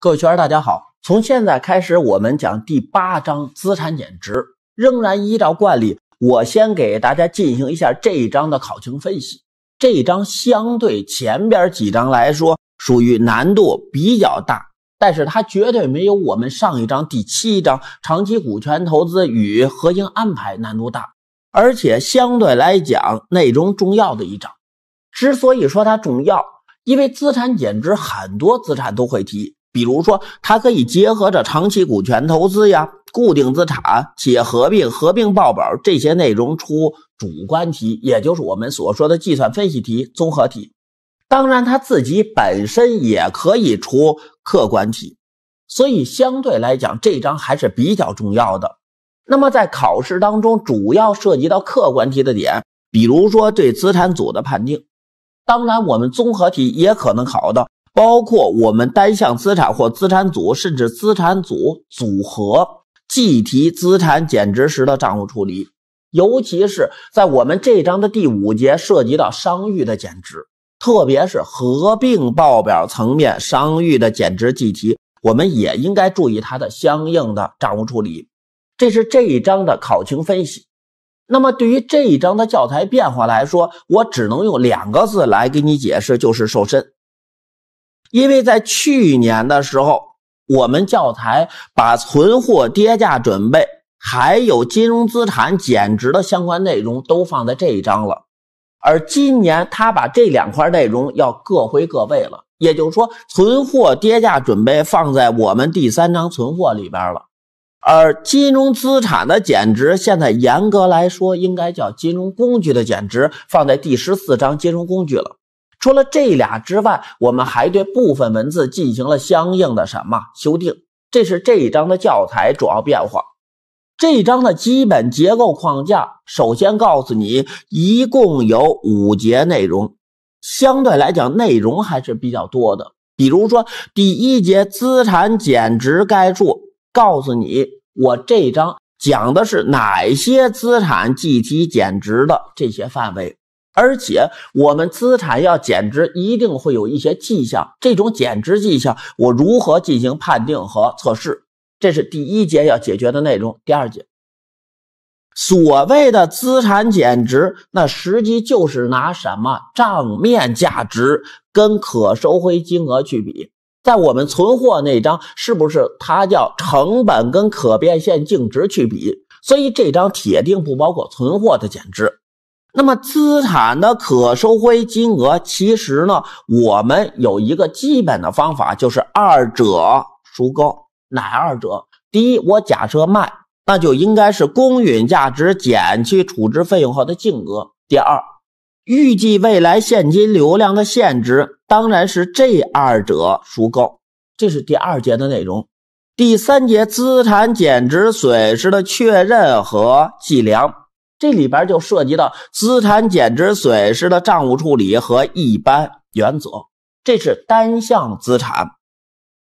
各位学员，大家好！从现在开始，我们讲第八章资产减值，仍然依照惯例，我先给大家进行一下这一章的考情分析。这一章相对前边几章来说，属于难度比较大，但是它绝对没有我们上一章第七章长期股权投资与合营安排难度大，而且相对来讲内容重要的一章。之所以说它重要，因为资产减值很多资产都会提。比如说，它可以结合着长期股权投资呀、固定资产、企业合并、合并报表这些内容出主观题，也就是我们所说的计算分析题、综合题。当然，它自己本身也可以出客观题。所以，相对来讲，这章还是比较重要的。那么，在考试当中，主要涉及到客观题的点，比如说对资产组的判定。当然，我们综合题也可能考到。包括我们单项资产或资产组，甚至资产组组合计提资产减值时的账务处理，尤其是在我们这章的第五节涉及到商誉的减值，特别是合并报表层面商誉的减值计提，我们也应该注意它的相应的账务处理。这是这一章的考情分析。那么对于这一章的教材变化来说，我只能用两个字来给你解释，就是瘦身。因为在去年的时候，我们教材把存货跌价准备还有金融资产减值的相关内容都放在这一章了，而今年他把这两块内容要各回各位了，也就是说，存货跌价准备放在我们第三章存货里边了，而金融资产的减值现在严格来说应该叫金融工具的减值，放在第十四章金融工具了。除了这俩之外，我们还对部分文字进行了相应的什么修订？这是这一章的教材主要变化。这一章的基本结构框架，首先告诉你一共有五节内容，相对来讲内容还是比较多的。比如说第一节资产减值概述，告诉你我这一章讲的是哪些资产计提减值的这些范围。而且我们资产要减值，一定会有一些迹象。这种减值迹象，我如何进行判定和测试？这是第一节要解决的内容。第二节，所谓的资产减值，那实际就是拿什么账面价值跟可收回金额去比。在我们存货那张，是不是它叫成本跟可变现净值去比？所以这张铁定不包括存货的减值。那么资产的可收回金额，其实呢，我们有一个基本的方法，就是二者孰高。哪二者？第一，我假设卖，那就应该是公允价值减去处置费用后的净额。第二，预计未来现金流量的现值。当然是这二者孰高。这是第二节的内容。第三节，资产减值损失的确认和计量。这里边就涉及到资产减值损失的账务处理和一般原则，这是单项资产。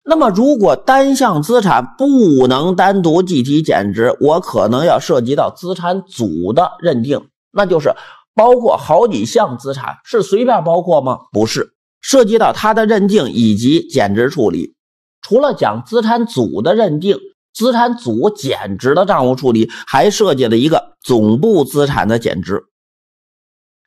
那么，如果单项资产不能单独计提减值，我可能要涉及到资产组的认定，那就是包括好几项资产，是随便包括吗？不是，涉及到它的认定以及减值处理。除了讲资产组的认定。资产组减值的账务处理，还涉及了一个总部资产的减值。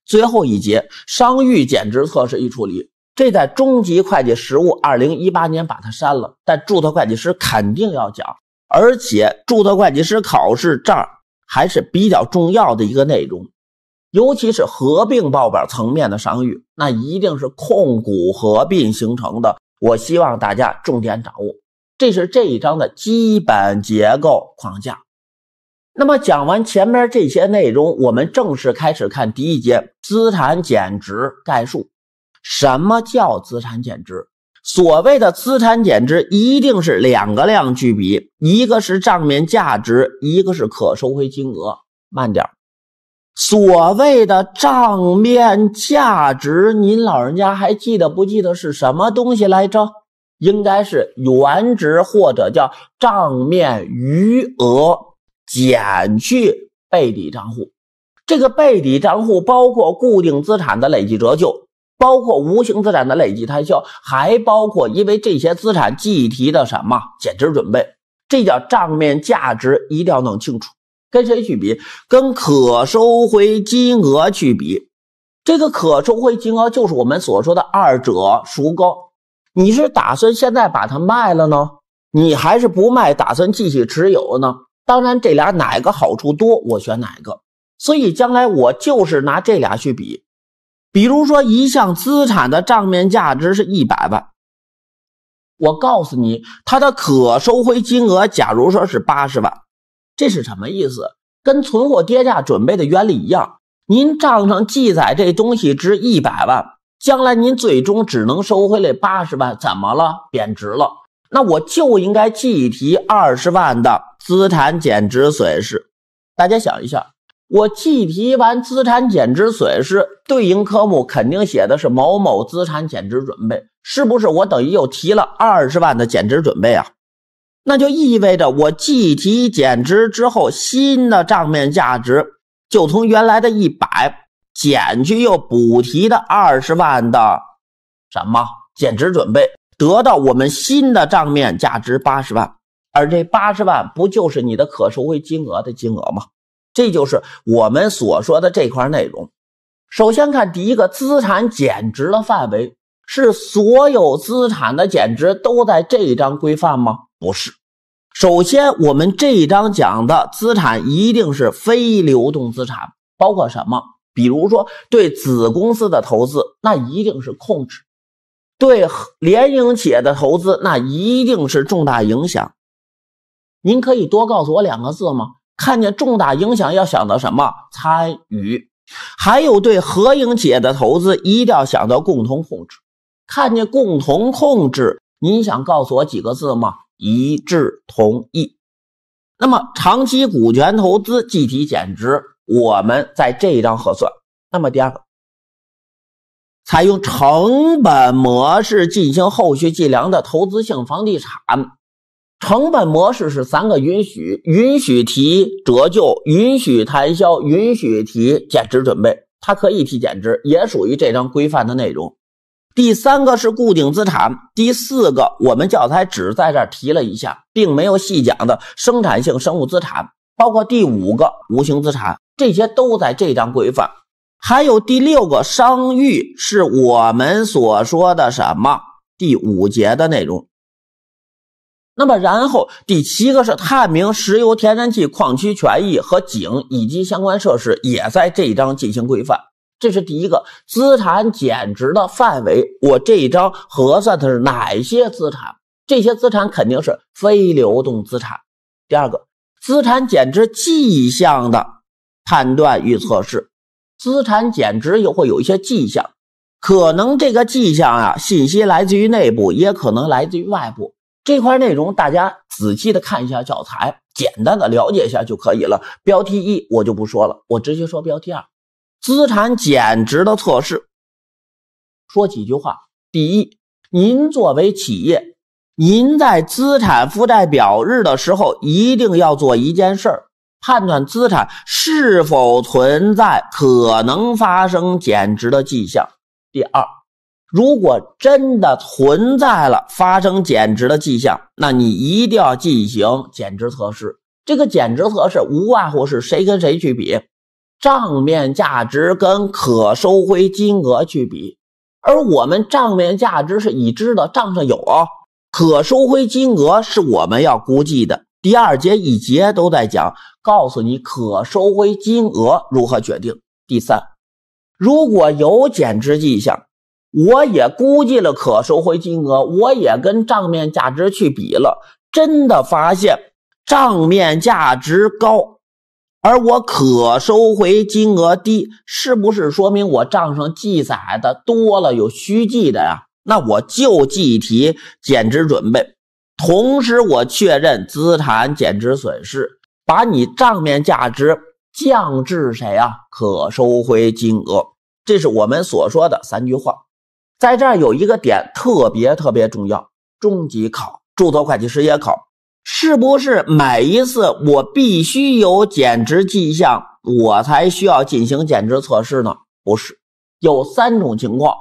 最后一节商誉减值测试与处理，这在中级会计实务二零一八年把它删了，但注册会计师肯定要讲，而且注册会计师考试这儿还是比较重要的一个内容，尤其是合并报表层面的商誉，那一定是控股合并形成的，我希望大家重点掌握。这是这一章的基本结构框架。那么讲完前面这些内容，我们正式开始看第一节资产减值概述。什么叫资产减值？所谓的资产减值一定是两个量去比，一个是账面价值，一个是可收回金额。慢点。所谓的账面价值，您老人家还记得不记得是什么东西来着？应该是原值或者叫账面余额减去备抵账户，这个备抵账户包括固定资产的累计折旧，包括无形资产的累计摊销，还包括因为这些资产计提的什么减值准备，这叫账面价值，一定要弄清楚。跟谁去比？跟可收回金额去比。这个可收回金额就是我们所说的二者孰高。你是打算现在把它卖了呢，你还是不卖，打算继续持有呢？当然，这俩哪个好处多，我选哪个。所以将来我就是拿这俩去比，比如说一项资产的账面价值是一百万，我告诉你，它的可收回金额，假如说是八十万，这是什么意思？跟存货跌价准备的原理一样，您账上记载这东西值一百万。将来您最终只能收回来八十万，怎么了？贬值了。那我就应该计提二十万的资产减值损失。大家想一下，我计提完资产减值损失，对应科目肯定写的是某某资产减值准备，是不是？我等于又提了二十万的减值准备啊？那就意味着我计提减值之后，新的账面价值就从原来的一百。减去又补提的二十万的什么减值准备，得到我们新的账面价值八十万，而这八十万不就是你的可收回金额的金额吗？这就是我们所说的这块内容。首先看第一个，资产减值的范围是所有资产的减值都在这一章规范吗？不是。首先，我们这一章讲的资产一定是非流动资产，包括什么？比如说，对子公司的投资，那一定是控制；对联营企业的投资，那一定是重大影响。您可以多告诉我两个字吗？看见重大影响，要想到什么？参与。还有对合营企业的投资，一定要想到共同控制。看见共同控制，您想告诉我几个字吗？一致同意。那么，长期股权投资计提减值。我们在这一章核算。那么第二个，采用成本模式进行后续计量的投资性房地产，成本模式是三个允许：允许提折旧，允许摊销，允许提减值准备。它可以提减值，也属于这张规范的内容。第三个是固定资产，第四个我们教材只在这提了一下，并没有细讲的生产性生物资产。包括第五个无形资产，这些都在这张规范。还有第六个商誉，是我们所说的什么？第五节的内容。那么，然后第七个是探明石油、天然气矿区权益和井以及相关设施，也在这一章进行规范。这是第一个资产减值的范围，我这一章核算的是哪些资产？这些资产肯定是非流动资产。第二个。资产减值迹象的判断与测试，资产减值又会有一些迹象，可能这个迹象啊，信息来自于内部，也可能来自于外部。这块内容大家仔细的看一下教材，简单的了解一下就可以了。标题一我就不说了，我直接说标题二：资产减值的测试。说几句话，第一，您作为企业。您在资产负债表日的时候，一定要做一件事儿，判断资产是否存在可能发生减值的迹象。第二，如果真的存在了发生减值的迹象，那你一定要进行减值测试。这个减值测试无外乎是谁跟谁去比，账面价值跟可收回金额去比，而我们账面价值是已知的，账上有啊。可收回金额是我们要估计的。第二节一节都在讲，告诉你可收回金额如何决定。第三，如果有减值迹象，我也估计了可收回金额，我也跟账面价值去比了，真的发现账面价值高，而我可收回金额低，是不是说明我账上记载的多了，有虚记的呀？那我就计提减值准备，同时我确认资产减值损失，把你账面价值降至谁啊？可收回金额。这是我们所说的三句话。在这儿有一个点特别特别重要，中级考，注册会计师也考，是不是每一次我必须有减值迹象，我才需要进行减值测试呢？不是，有三种情况。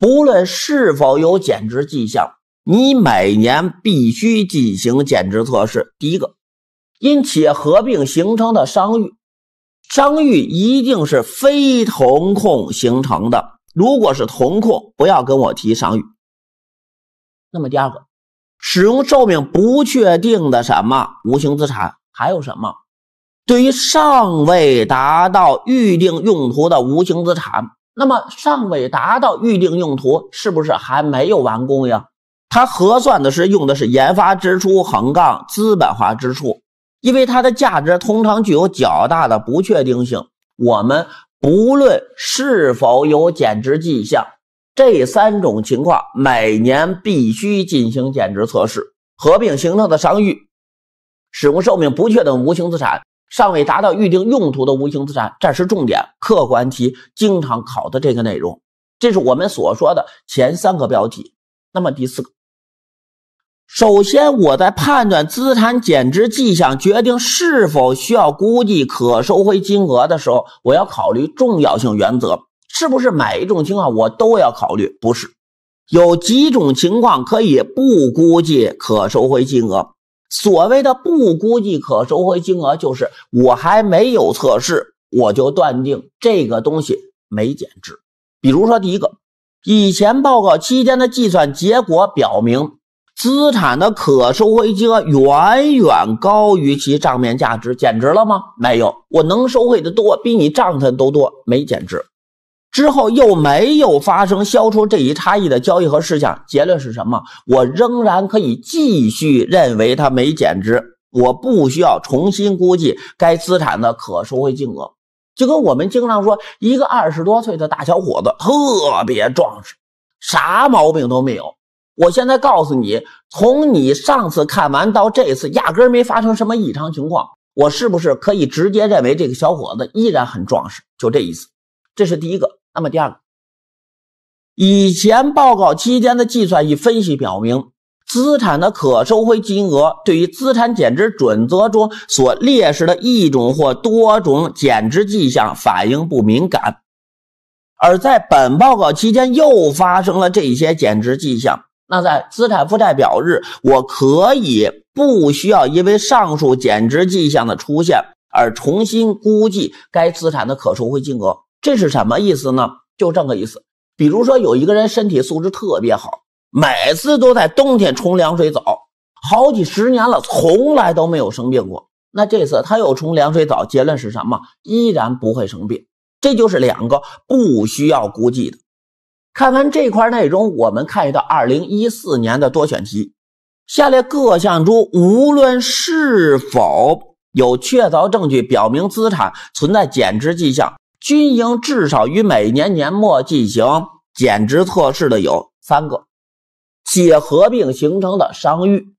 不论是否有减值迹象，你每年必须进行减值测试。第一个，因企业合并形成的商誉，商誉一定是非同控形成的。如果是同控，不要跟我提商誉。那么第二个，使用寿命不确定的什么无形资产？还有什么？对于尚未达到预定用途的无形资产。那么尚未达到预定用途，是不是还没有完工呀？它核算的是用的是研发支出横杠资本化支出，因为它的价值通常具有较大的不确定性。我们不论是否有减值迹象，这三种情况每年必须进行减值测试。合并形成的商誉、使用寿命不确定无形资产。尚未达到预定用途的无形资产，这是重点，客观题经常考的这个内容。这是我们所说的前三个标题。那么第四个，首先我在判断资产减值迹象，决定是否需要估计可收回金额的时候，我要考虑重要性原则。是不是每一种情况我都要考虑？不是，有几种情况可以不估计可收回金额。所谓的不估计可收回金额，就是我还没有测试，我就断定这个东西没减值。比如说，第一个以前报告期间的计算结果表明，资产的可收回金额远远高于其账面价值，减值了吗？没有，我能收回的多，比你账上都多，没减值。之后又没有发生消除这一差异的交易和事项，结论是什么？我仍然可以继续认为它没减值，我不需要重新估计该资产的可收回金额。就跟我们经常说，一个二十多岁的大小伙子特别壮实，啥毛病都没有。我现在告诉你，从你上次看完到这次，压根儿没发生什么异常情况，我是不是可以直接认为这个小伙子依然很壮实？就这意思。这是第一个。那么第二个，以前报告期间的计算与分析表明，资产的可收回金额对于资产减值准则中所列示的一种或多种减值迹象反应不敏感，而在本报告期间又发生了这些减值迹象，那在资产负债表日，我可以不需要因为上述减值迹象的出现而重新估计该资产的可收回金额。这是什么意思呢？就这个意思。比如说，有一个人身体素质特别好，每次都在冬天冲凉水澡，好几十年了，从来都没有生病过。那这次他又冲凉水澡，结论是什么？依然不会生病。这就是两个不需要估计的。看完这块内容，我们看一道2014年的多选题：下列各项中，无论是否有确凿证据表明资产存在减值迹象。军营至少于每年年末进行减值测试的有三个，且合并形成的商誉、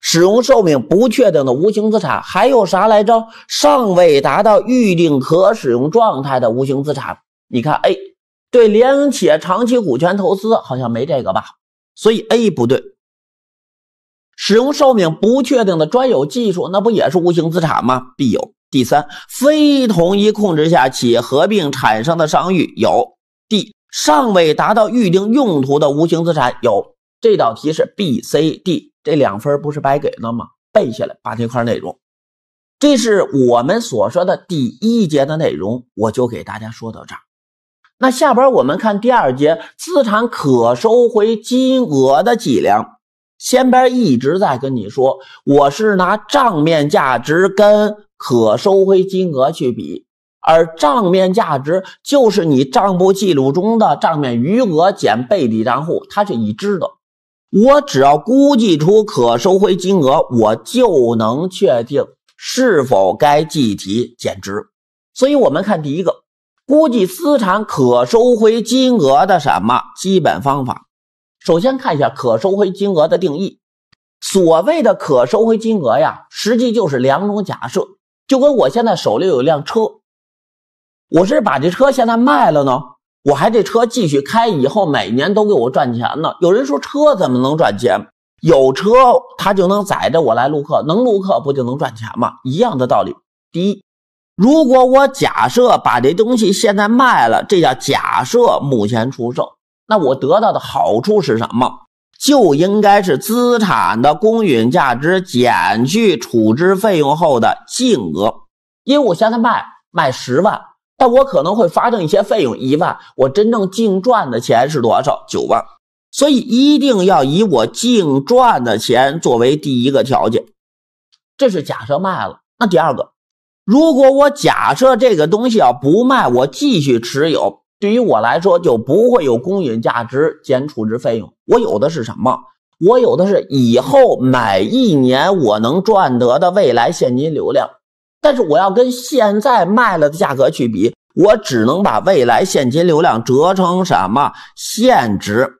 使用寿命不确定的无形资产，还有啥来着？尚未达到预定可使用状态的无形资产。你看 A，对联营企业长期股权投资好像没这个吧？所以 A 不对。使用寿命不确定的专有技术，那不也是无形资产吗？必有。第三，非同一控制下企业合并产生的商誉有；D，尚未达到预定用途的无形资产有。这道题是 B、C、D 这两分不是白给了吗？背下来，把这块内容。这是我们所说的第一节的内容，我就给大家说到这儿。那下边我们看第二节，资产可收回金额的计量。前边一直在跟你说，我是拿账面价值跟可收回金额去比，而账面价值就是你账簿记录中的账面余额减备抵账户，它是已知的。我只要估计出可收回金额，我就能确定是否该计提减值。所以，我们看第一个，估计资产可收回金额的什么基本方法？首先看一下可收回金额的定义。所谓的可收回金额呀，实际就是两种假设。就跟我现在手里有一辆车，我是把这车现在卖了呢，我还这车继续开，以后每年都给我赚钱呢。有人说车怎么能赚钱？有车它就能载着我来录课，能录课不就能赚钱吗？一样的道理。第一，如果我假设把这东西现在卖了，这叫假设目前出售，那我得到的好处是什么？就应该是资产的公允价值减去处置费用后的净额，因为我现在卖卖十万，但我可能会发生一些费用一万，我真正净赚的钱是多少？九万，所以一定要以我净赚的钱作为第一个条件。这是假设卖了。那第二个，如果我假设这个东西啊不卖，我继续持有。对于我来说就不会有公允价值减处置费用，我有的是什么？我有的是以后买一年我能赚得的未来现金流量。但是我要跟现在卖了的价格去比，我只能把未来现金流量折成什么现值？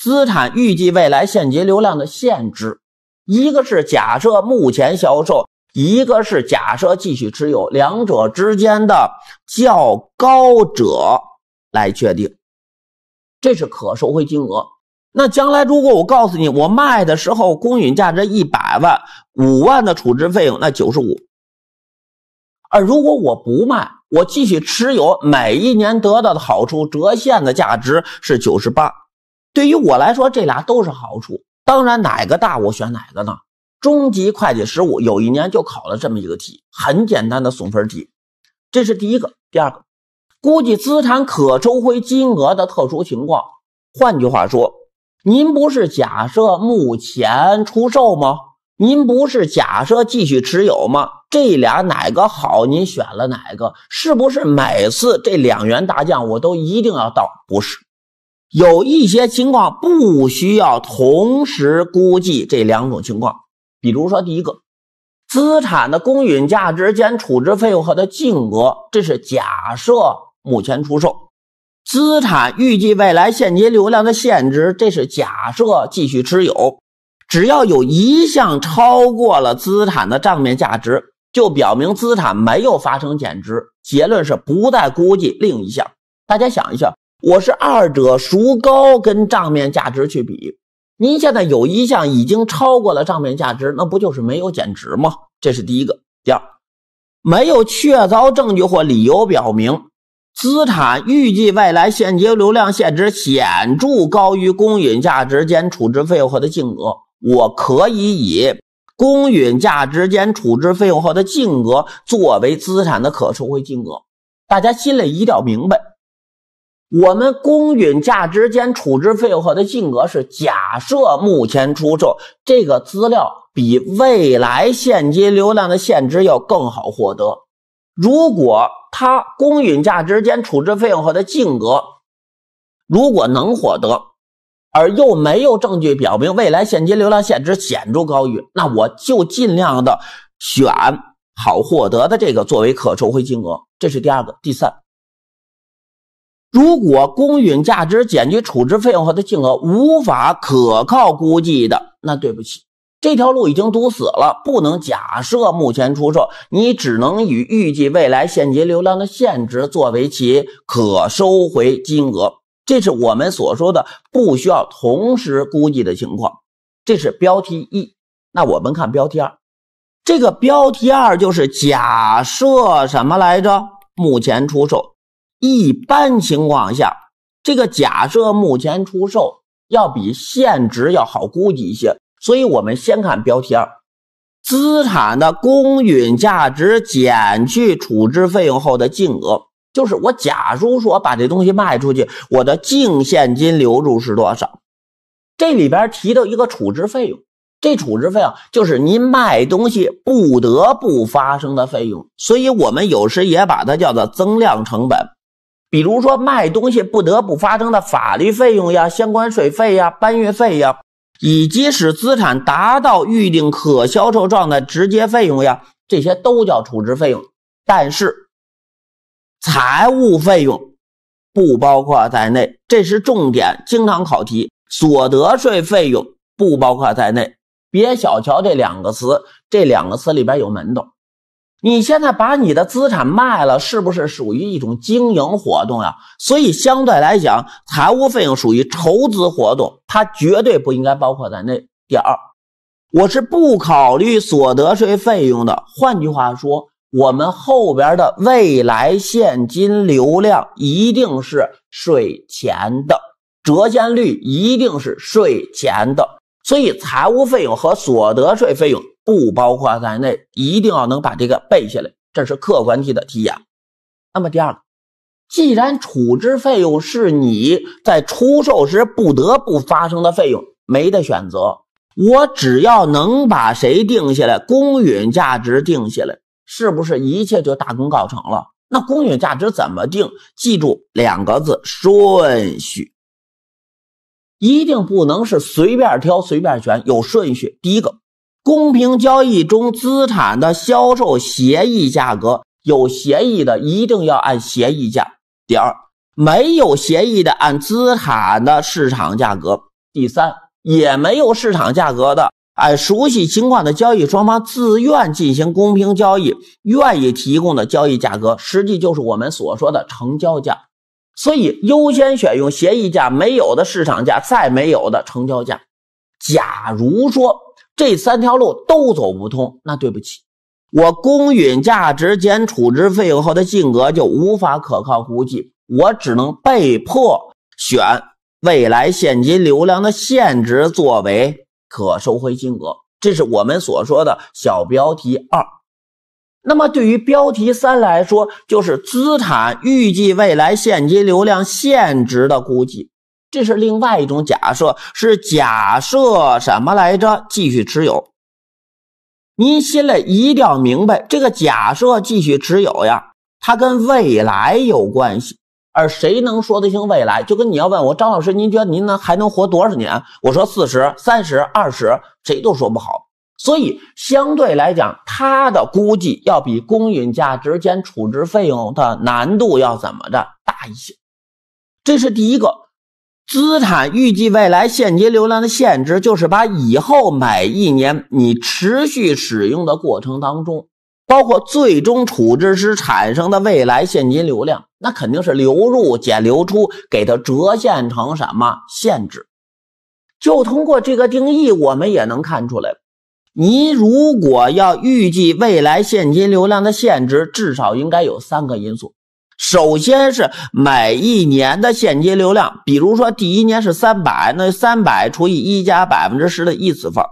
资产预计未来现金流量的现值，一个是假设目前销售，一个是假设继续持有，两者之间的较高者。来确定，这是可收回金额。那将来如果我告诉你，我卖的时候公允价值一百万，五万的处置费用，那九十五。而如果我不卖，我继续持有，每一年得到的好处折现的价值是九十八。对于我来说，这俩都是好处。当然，哪个大我选哪个呢？中级会计实务有一年就考了这么一个题，很简单的送分题。这是第一个，第二个。估计资产可收回金额的特殊情况，换句话说，您不是假设目前出售吗？您不是假设继续持有吗？这俩哪个好？您选了哪个？是不是每次这两员大将我都一定要到？不是，有一些情况不需要同时估计这两种情况，比如说第一个，资产的公允价值减处置费用后的净额，这是假设。目前出售资产，预计未来现金流量的现值，这是假设继续持有。只要有一项超过了资产的账面价值，就表明资产没有发生减值。结论是不再估计另一项。大家想一下，我是二者孰高跟账面价值去比。您现在有一项已经超过了账面价值，那不就是没有减值吗？这是第一个。第二，没有确凿证据或理由表明。资产预计未来现金流量现值显著高于公允价值间处置费用后的净额，我可以以公允价值间处置费用后的净额作为资产的可收回金额。大家心里一定要明白，我们公允价值间处置费用后的净额是假设目前出售这个资料比未来现金流量的现值要更好获得。如果他公允价值减处置费用后的净额如果能获得，而又没有证据表明未来现金流量现值显著高于，那我就尽量的选好获得的这个作为可收回金额。这是第二个。第三，如果公允价值减去处置费用后的净额无法可靠估计的，那对不起。这条路已经堵死了，不能假设目前出售，你只能以预计未来现金流量的现值作为其可收回金额。这是我们所说的不需要同时估计的情况。这是标题一。那我们看标题二，这个标题二就是假设什么来着？目前出售，一般情况下，这个假设目前出售要比现值要好估计一些。所以我们先看标题二，资产的公允价值减去处置费用后的净额，就是我假如说把这东西卖出去，我的净现金流入是多少？这里边提到一个处置费用，这处置费用就是您卖东西不得不发生的费用，所以我们有时也把它叫做增量成本。比如说卖东西不得不发生的法律费用呀、相关税费呀、搬运费呀。以及使资产达到预定可销售状态直接费用呀，这些都叫处置费用，但是财务费用不包括在内，这是重点，经常考题。所得税费用不包括在内，别小瞧这两个词，这两个词里边有门道。你现在把你的资产卖了，是不是属于一种经营活动呀？所以相对来讲，财务费用属于筹资活动，它绝对不应该包括在内。第二，我是不考虑所得税费用的。换句话说，我们后边的未来现金流量一定是税前的，折现率一定是税前的。所以，财务费用和所得税费用。不包括在内，一定要能把这个背下来，这是客观题的题眼。那么第二个，既然处置费用是你在出售时不得不发生的费用，没得选择，我只要能把谁定下来，公允价值定下来，是不是一切就大功告成了？那公允价值怎么定？记住两个字，顺序，一定不能是随便挑、随便选，有顺序。第一个。公平交易中，资产的销售协议价格有协议的，一定要按协议价。第二，没有协议的，按资产的市场价格。第三，也没有市场价格的，按熟悉情况的交易双方自愿进行公平交易，愿意提供的交易价格，实际就是我们所说的成交价。所以，优先选用协议价，没有的市场价，再没有的成交价。假如说。这三条路都走不通，那对不起，我公允价值减处置费用后的净额就无法可靠估计，我只能被迫选未来现金流量的现值作为可收回金额。这是我们所说的小标题二。那么对于标题三来说，就是资产预计未来现金流量现值的估计。这是另外一种假设，是假设什么来着？继续持有。您心里一定要明白，这个假设继续持有呀，它跟未来有关系。而谁能说得清未来？就跟你要问我张老师，您觉得您能还能活多少年？我说四十三、十、二十，谁都说不好。所以相对来讲，它的估计要比公允价值兼处置费用的难度要怎么着大一些。这是第一个。资产预计未来现金流量的限值，就是把以后每一年你持续使用的过程当中，包括最终处置时产生的未来现金流量，那肯定是流入减流出，给它折现成什么限值。就通过这个定义，我们也能看出来，你如果要预计未来现金流量的限值，至少应该有三个因素。首先是每一年的现金流量，比如说第一年是三百，那三百除以一加百分之十的一次方；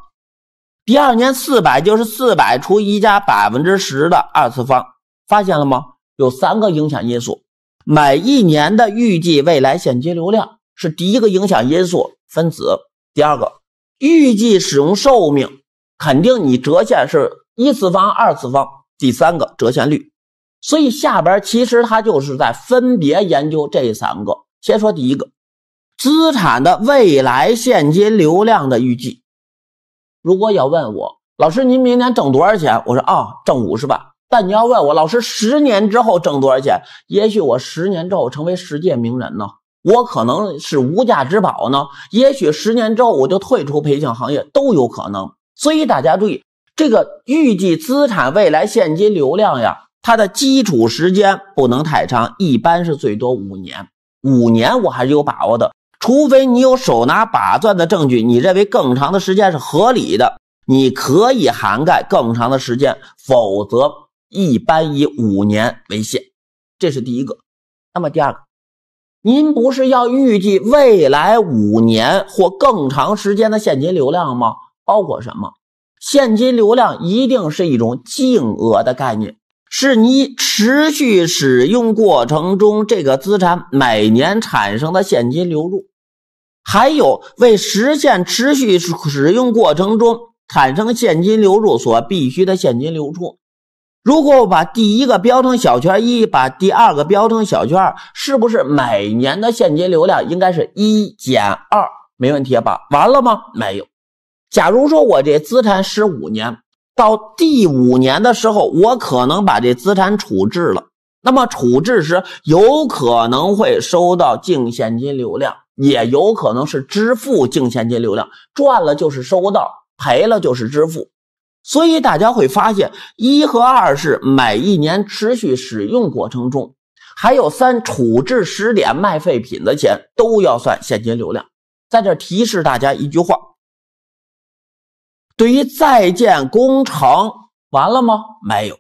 第二年四百就是四百除一加百分之十的二次方。发现了吗？有三个影响因素：每一年的预计未来现金流量是第一个影响因素，分子；第二个，预计使用寿命，肯定你折现是一次方、二次方；第三个，折现率。所以下边其实他就是在分别研究这三个。先说第一个，资产的未来现金流量的预计。如果要问我老师，您明年挣多少钱？我说啊，挣五十万。但你要问我老师，十年之后挣多少钱？也许我十年之后成为世界名人呢，我可能是无价之宝呢。也许十年之后我就退出培训行业，都有可能。所以大家注意，这个预计资产未来现金流量呀。它的基础时间不能太长，一般是最多五年。五年我还是有把握的，除非你有手拿把攥的证据，你认为更长的时间是合理的，你可以涵盖更长的时间，否则一般以五年为限。这是第一个。那么第二个，您不是要预计未来五年或更长时间的现金流量吗？包括什么？现金流量一定是一种净额的概念。是你持续使用过程中这个资产每年产生的现金流入，还有为实现持续使用过程中产生现金流入所必须的现金流出。如果我把第一个标成小圈一，把第二个标成小圈二，是不是每年的现金流量应该是一减二？没问题吧？完了吗？没有。假如说我这资产十五年。到第五年的时候，我可能把这资产处置了。那么处置时有可能会收到净现金流量，也有可能是支付净现金流量。赚了就是收到，赔了就是支付。所以大家会发现，一和二是每一年持续使用过程中，还有三处置时点卖废品的钱都要算现金流量。在这提示大家一句话。对于在建工程完了吗？没有。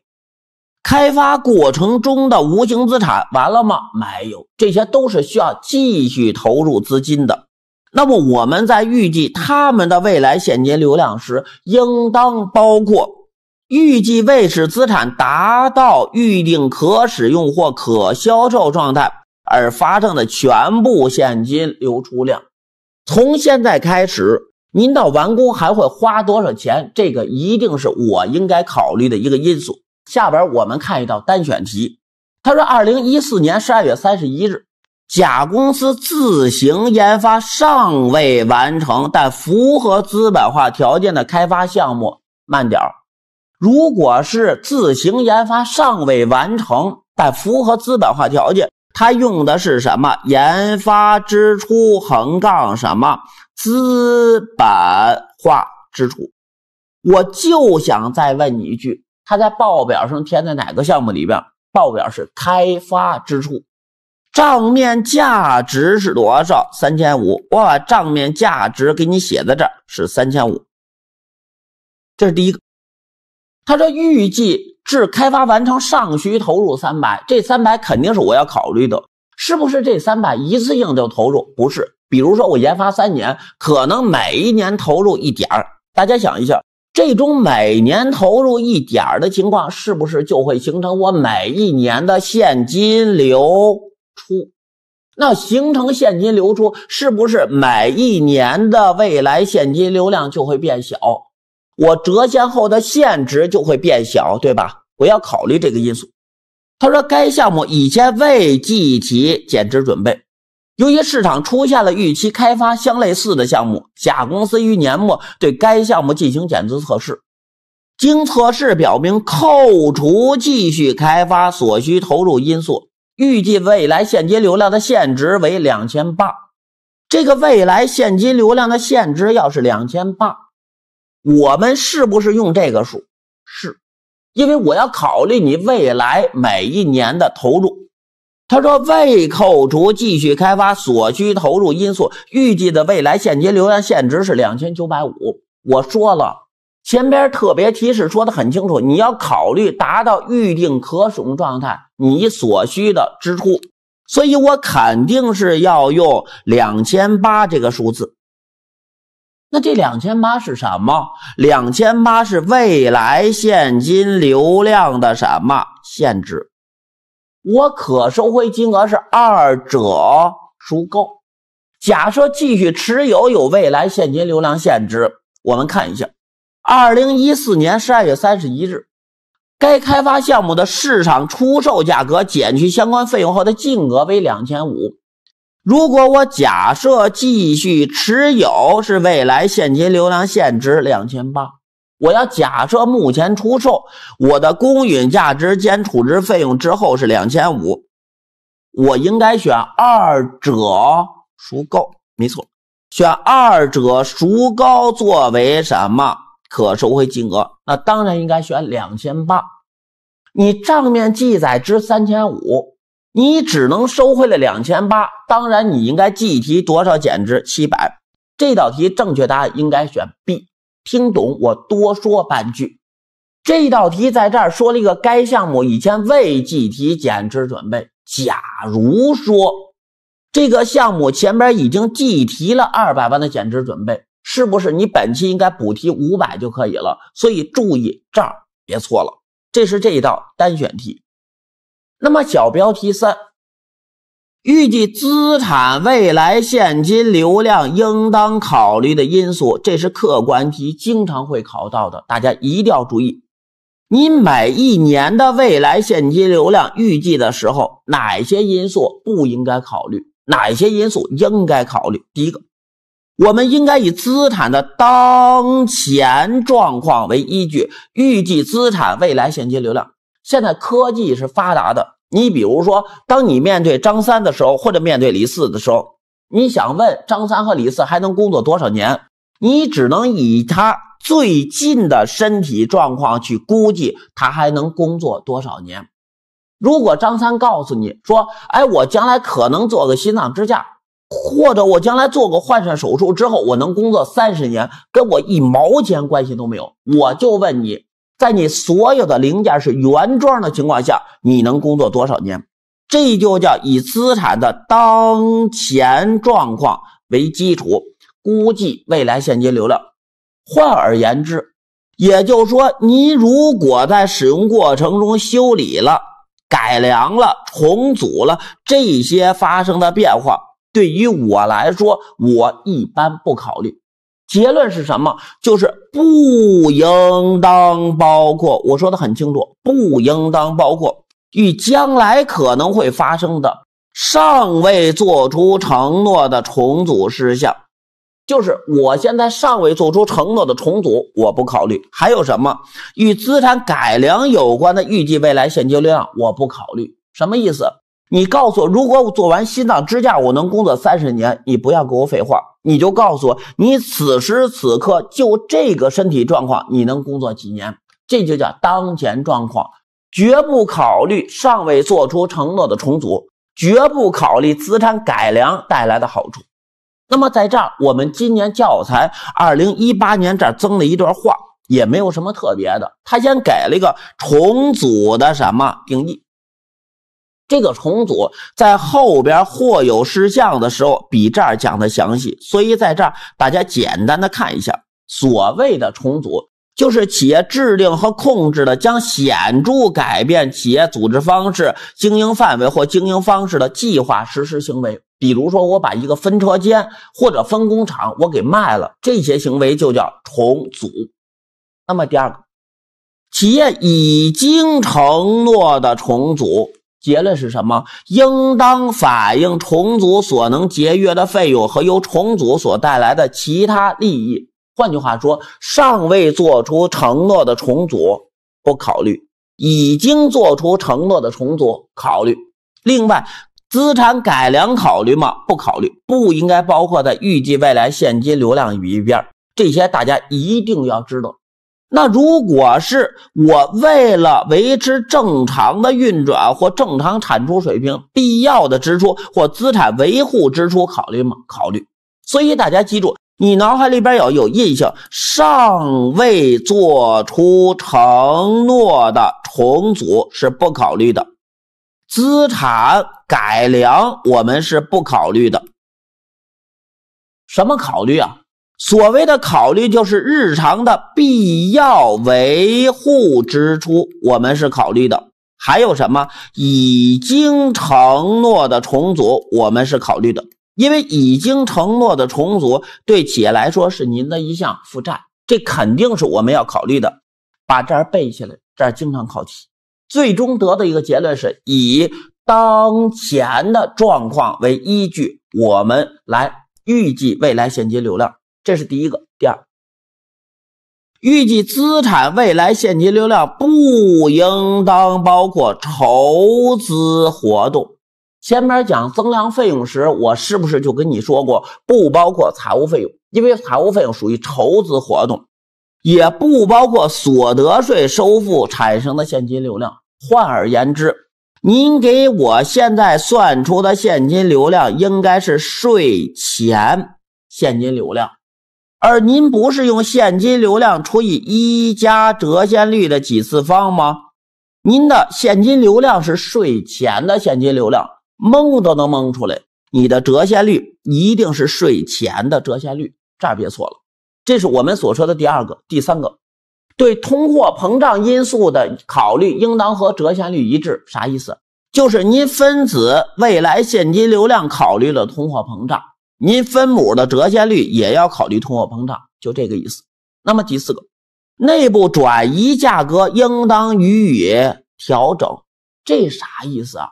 开发过程中的无形资产完了吗？没有。这些都是需要继续投入资金的。那么我们在预计他们的未来现金流量时，应当包括预计未使资产达到预定可使用或可销售状态而发生的全部现金流出量，从现在开始。您到完工还会花多少钱？这个一定是我应该考虑的一个因素。下边我们看一道单选题。他说，二零一四年十二月三十一日，甲公司自行研发尚未完成但符合资本化条件的开发项目。慢点如果是自行研发尚未完成但符合资本化条件。他用的是什么研发支出横杠什么资本化支出？我就想再问你一句，他在报表上填在哪个项目里边？报表是开发支出，账面价值是多少？三千五。我把账面价值给你写在这儿，是三千五。这是第一个。他说预计。是开发完成尚需投入三百，这三百肯定是我要考虑的，是不是这三百一次性就投入？不是，比如说我研发三年，可能每一年投入一点儿。大家想一下，这种每年投入一点儿的情况，是不是就会形成我每一年的现金流出？那形成现金流出，是不是每一年的未来现金流量就会变小？我折现后的现值就会变小，对吧？不要考虑这个因素。他说，该项目以前未计提减值准备。由于市场出现了预期开发相类似的项目，甲公司于年末对该项目进行减值测试。经测试表明，扣除继续开发所需投入因素，预计未来现金流量的现值为两千八。这个未来现金流量的现值要是两千八，我们是不是用这个数？是。因为我要考虑你未来每一年的投入。他说未扣除继续开发所需投入因素，预计的未来现金流量现值是两千九百五。我说了，前边特别提示说的很清楚，你要考虑达到预定可使用状态你所需的支出，所以我肯定是要用两千八这个数字。那这两千八是什么？两千八是未来现金流量的什么限制？我可收回金额是二者孰高？假设继续持有有未来现金流量限制，我们看一下，二零一四年十二月三十一日，该开发项目的市场出售价格减去相关费用后的净额为两千五。如果我假设继续持有是未来现金流量现值两千八，我要假设目前出售，我的公允价值兼处置费用之后是两千五，我应该选二者孰高？没错，选二者孰高作为什么可收回金额？那当然应该选两千八，你账面记载值三千五。你只能收回了两千八，当然你应该计提多少减值七百。这道题正确答案应该选 B。听懂我多说半句，这道题在这儿说了一个该项目以前未计提减值准备。假如说这个项目前边已经计提了二百万的减值准备，是不是你本期应该补提五百就可以了？所以注意这儿别错了。这是这一道单选题。那么小标题三，预计资产未来现金流量应当考虑的因素，这是客观题经常会考到的，大家一定要注意。你每一年的未来现金流量预计的时候，哪些因素不应该考虑，哪些因素应该考虑？第一个，我们应该以资产的当前状况为依据，预计资产未来现金流量。现在科技是发达的，你比如说，当你面对张三的时候，或者面对李四的时候，你想问张三和李四还能工作多少年，你只能以他最近的身体状况去估计他还能工作多少年。如果张三告诉你说：“哎，我将来可能做个心脏支架，或者我将来做个换肾手术之后，我能工作三十年，跟我一毛钱关系都没有。”我就问你。在你所有的零件是原装的情况下，你能工作多少年？这就叫以资产的当前状况为基础估计未来现金流量。换而言之，也就是说，你如果在使用过程中修理了、改良了、重组了这些发生的变化，对于我来说，我一般不考虑。结论是什么？就是不应当包括。我说的很清楚，不应当包括与将来可能会发生的、尚未做出承诺的重组事项，就是我现在尚未做出承诺的重组，我不考虑。还有什么与资产改良有关的预计未来现金流量，我不考虑。什么意思？你告诉我，如果我做完心脏支架，我能工作三十年？你不要跟我废话，你就告诉我，你此时此刻就这个身体状况，你能工作几年？这就叫当前状况，绝不考虑尚未做出承诺的重组，绝不考虑资产改良带来的好处。那么在这儿，我们今年教材二零一八年这儿增了一段话，也没有什么特别的。他先给了一个重组的什么定义。这个重组在后边或有事项的时候比这儿讲的详细，所以在这儿大家简单的看一下，所谓的重组就是企业制定和控制的将显著改变企业组织方式、经营范围或经营方式的计划实施行为。比如说，我把一个分车间或者分工厂我给卖了，这些行为就叫重组。那么第二个，企业已经承诺的重组。结论是什么？应当反映重组所能节约的费用和由重组所带来的其他利益。换句话说，尚未做出承诺的重组不考虑，已经做出承诺的重组考虑。另外，资产改良考虑吗？不考虑，不应该包括在预计未来现金流量与一边这些大家一定要知道。那如果是我为了维持正常的运转或正常产出水平，必要的支出或资产维护支出考虑吗？考虑。所以大家记住，你脑海里边要有印象：尚未做出承诺的重组是不考虑的，资产改良我们是不考虑的。什么考虑啊？所谓的考虑就是日常的必要维护支出，我们是考虑的。还有什么已经承诺的重组，我们是考虑的。因为已经承诺的重组对企业来说是您的一项负债，这肯定是我们要考虑的。把这儿背下来，这儿经常考题。最终得的一个结论是以当前的状况为依据，我们来预计未来现金流量。这是第一个。第二，预计资产未来现金流量不应当包括筹资活动。前面讲增量费用时，我是不是就跟你说过，不包括财务费用，因为财务费用属于筹资活动，也不包括所得税收付产生的现金流量。换而言之，您给我现在算出的现金流量应该是税前现金流量。而您不是用现金流量除以一加折现率的几次方吗？您的现金流量是税前的现金流量，蒙都能蒙出来。你的折现率一定是税前的折现率，这儿别错了。这是我们所说的第二个、第三个，对通货膨胀因素的考虑应当和折现率一致。啥意思？就是您分子未来现金流量考虑了通货膨胀。您分母的折现率也要考虑通货膨胀，就这个意思。那么第四个，内部转移价格应当予以调整，这啥意思啊？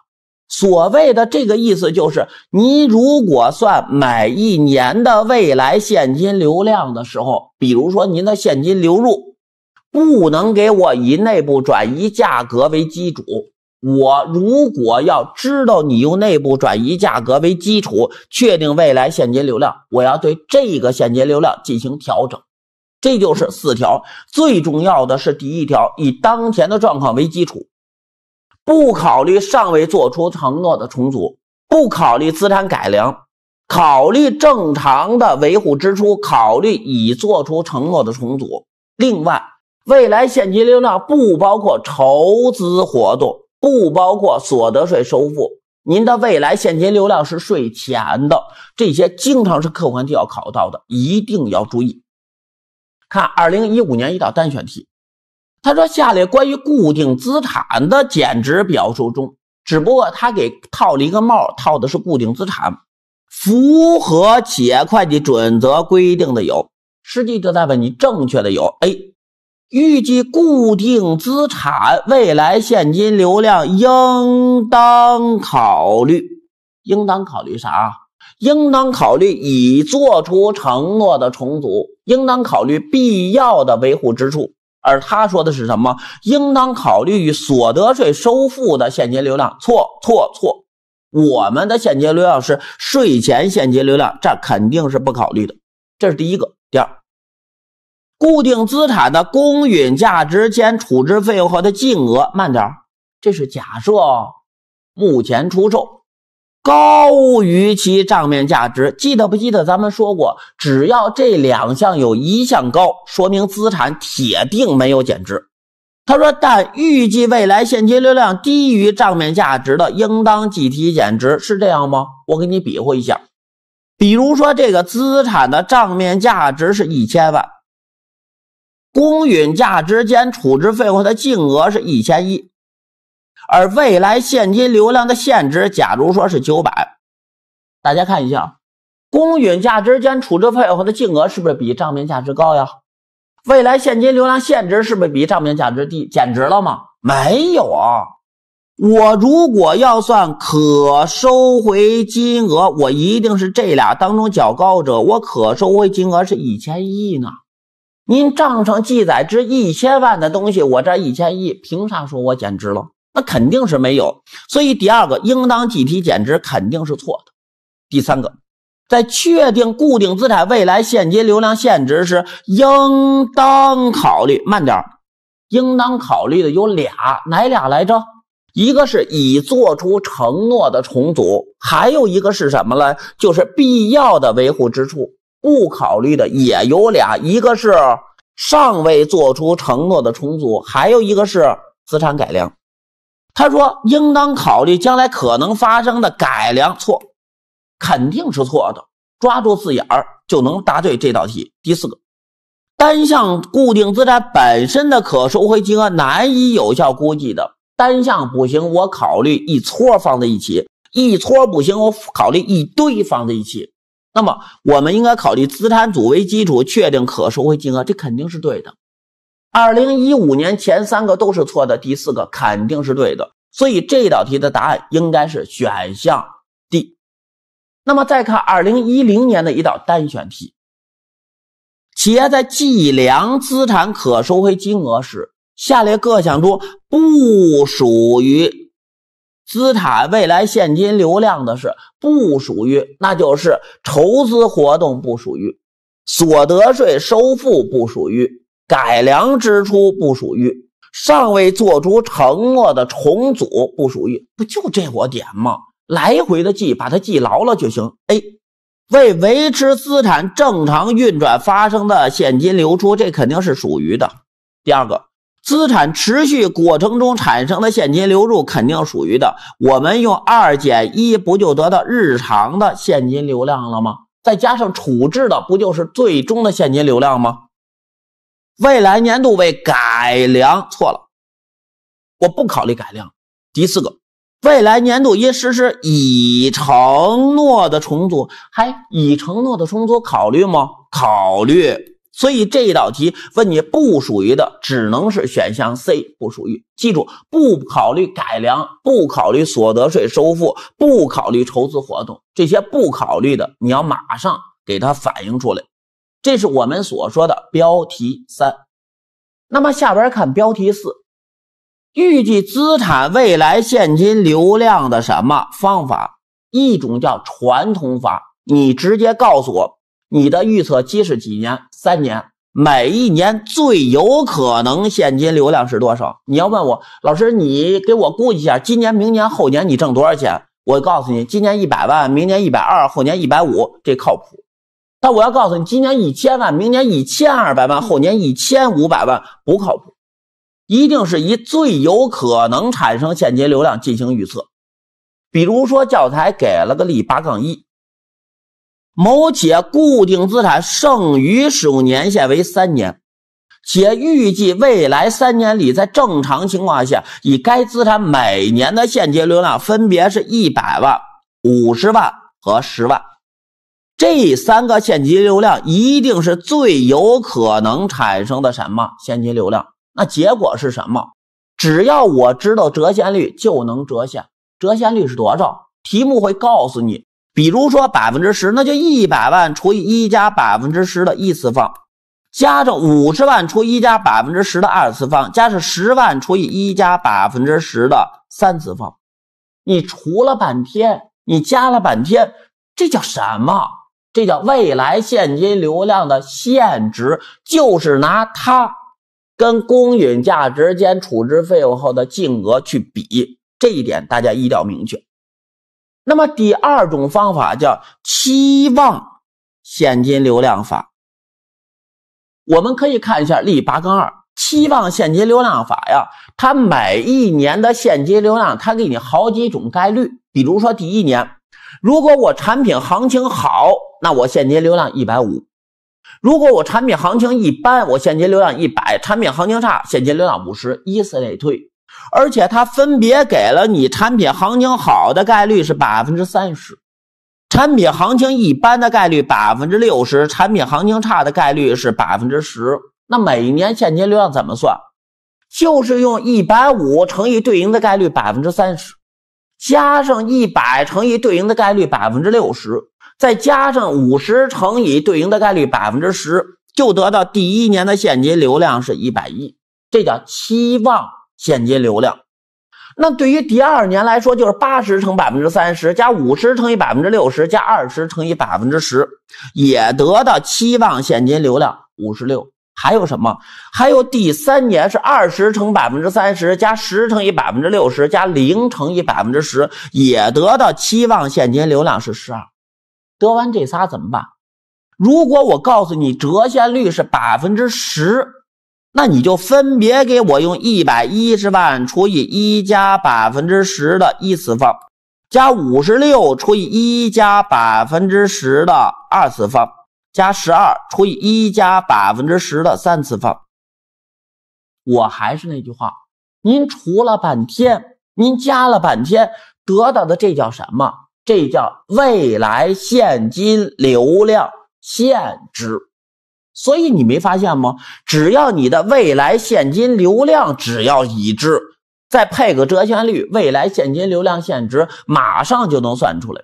所谓的这个意思就是，您如果算每一年的未来现金流量的时候，比如说您的现金流入，不能给我以内部转移价格为基础。我如果要知道你用内部转移价格为基础确定未来现金流量，我要对这个现金流量进行调整。这就是四条，最重要的是第一条，以当前的状况为基础，不考虑尚未做出承诺的重组，不考虑资产改良，考虑正常的维护支出，考虑已做出承诺的重组。另外，未来现金流量不包括筹资活动。不包括所得税收付，您的未来现金流量是税前的，这些经常是客观题要考到的，一定要注意。看二零一五年一道单选题，他说下列关于固定资产的减值表述中，只不过他给套了一个帽，套的是固定资产，符合企业会计准则规定的有，实际就在问你正确的有 A。预计固定资产未来现金流量应当考虑，应当考虑啥？应当考虑已做出承诺的重组，应当考虑必要的维护支出。而他说的是什么？应当考虑所得税收付的现金流量？错错错，我们的现金流量是税前现金流量，这肯定是不考虑的。这是第一个。固定资产的公允价值减处置费用后的净额，慢点儿，这是假设哦。目前出售高于其账面价值。记得不记得咱们说过，只要这两项有一项高，说明资产铁定没有减值。他说，但预计未来现金流量低于账面价值的，应当计提减值，是这样吗？我给你比划一下，比如说这个资产的账面价值是一千万。公允价之间处置费用的净额是一千亿，而未来现金流量的现值，假如说是九百，大家看一下，公允价值之间处置费用的净额是不是比账面价值高呀？未来现金流量现值是不是比账面价值低，减值了吗？没有啊，我如果要算可收回金额，我一定是这俩当中较高者，我可收回金额是一千亿呢。您账上记载值一千万的东西，我这一千亿，凭啥说我减值了？那肯定是没有。所以第二个，应当计提减值肯定是错的。第三个，在确定固定资产未来现金流量现值时，应当考虑慢点，应当考虑的有俩，哪俩来着？一个是已做出承诺的重组，还有一个是什么呢？就是必要的维护支出。不考虑的也有俩，一个是尚未做出承诺的重组，还有一个是资产改良。他说应当考虑将来可能发生的改良，错，肯定是错的。抓住字眼儿就能答对这道题。第四个，单项固定资产本身的可收回金额难以有效估计的，单项不行，我考虑一撮放在一起，一撮不行，我考虑一堆放在一起。那么，我们应该考虑资产组为基础确定可收回金额，这肯定是对的。二零一五年前三个都是错的，第四个肯定是对的。所以这道题的答案应该是选项 D。那么再看二零一零年的一道单选题，企业在计量资产可收回金额时，下列各项中不属于。资产未来现金流量的是不属于，那就是筹资活动不属于，所得税收付不属于，改良支出不属于，尚未做出承诺的重组不属于，不就这我点吗？来回的记，把它记牢了就行。A，为维持资产正常运转发生的现金流出，这肯定是属于的。第二个。资产持续过程中产生的现金流入肯定属于的，我们用二减一不就得到日常的现金流量了吗？再加上处置的，不就是最终的现金流量吗？未来年度为改良，错了，我不考虑改良。第四个，未来年度因实施已承诺的重组，还已承诺的重组考虑吗？考虑。所以这一道题问你不属于的，只能是选项 C 不属于。记住，不考虑改良，不考虑所得税收付，不考虑筹资活动，这些不考虑的，你要马上给它反映出来。这是我们所说的标题三。那么下边看标题四，预计资产未来现金流量的什么方法？一种叫传统法，你直接告诉我。你的预测期是几年？三年。每一年最有可能现金流量是多少？你要问我老师，你给我估计一下，今年、明年、后年你挣多少钱？我告诉你，今年一百万，明年一百二，后年一百五，这靠谱。但我要告诉你，今年一千万，明年一千二百万，后年一千五百万不靠谱。一定是以最有可能产生现金流量进行预测。比如说教材给了个例八杠一。某企业固定资产剩余使用年限为三年，且预计未来三年里在正常情况下，以该资产每年的现金流量分别是100万、50万和10万，这三个现金流量一定是最有可能产生的什么现金流量？那结果是什么？只要我知道折现率就能折现，折现率是多少？题目会告诉你。比如说百分之十，那就一百万除以一加百分之十的一次方，加上五十万除一加百分之十的二次方，加上十万除以一加百分之十的三次方。你除了半天，你加了半天，这叫什么？这叫未来现金流量的现值，就是拿它跟公允价值间处置费用后的净额去比。这一点大家一定要明确。那么第二种方法叫期望现金流量法，我们可以看一下例八杠二。期望现金流量法呀，它每一年的现金流量，它给你好几种概率。比如说第一年，如果我产品行情好，那我现金流量一百五；如果我产品行情一般，我现金流量一百；产品行情差，现金流量五十，以此类推。而且它分别给了你产品行情好的概率是百分之三十，产品行情一般的概率百分之六十，产品行情差的概率是百分之十。那每年现金流量怎么算？就是用一百五乘以对应的概率百分之三十，加上一百乘以对应的概率百分之六十，再加上五十乘以对应的概率百分之十，就得到第一年的现金流量是一百亿。这叫期望。现金流量，那对于第二年来说，就是八十乘百分之三十加五十乘以百分之六十加二十乘以百分之十，也得到期望现金流量五十六。还有什么？还有第三年是二十乘百分之三十加十乘以百分之六十加零乘以百分之十，也得到期望现金流量是十二。得完这仨怎么办？如果我告诉你折现率是百分之十。那你就分别给我用一百一十万除以一加百分之十的一次方，加五十六除以一加百分之十的二次方，加十二除以一加百分之十的三次方。我还是那句话，您除了半天，您加了半天，得到的这叫什么？这叫未来现金流量现值。所以你没发现吗？只要你的未来现金流量只要已知，再配个折现率，未来现金流量现值马上就能算出来。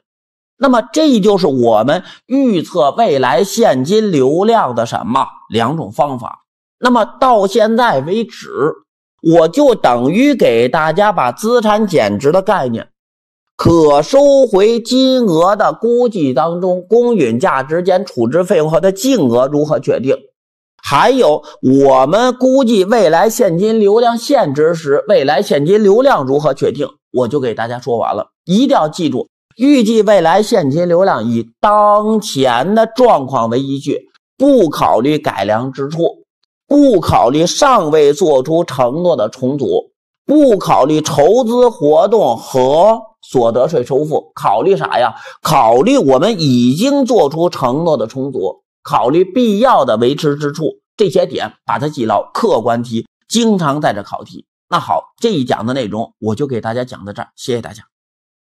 那么这就是我们预测未来现金流量的什么两种方法。那么到现在为止，我就等于给大家把资产减值的概念。可收回金额的估计当中，公允价值减处置费用后的净额如何确定？还有，我们估计未来现金流量现值时，未来现金流量如何确定？我就给大家说完了。一定要记住，预计未来现金流量以当前的状况为依据，不考虑改良支出，不考虑尚未做出承诺的重组，不考虑筹资活动和。所得税收付考虑啥呀？考虑我们已经做出承诺的重组，考虑必要的维持之处，这些点把它记牢。客观题经常在这考题。那好，这一讲的内容我就给大家讲到这儿，谢谢大家。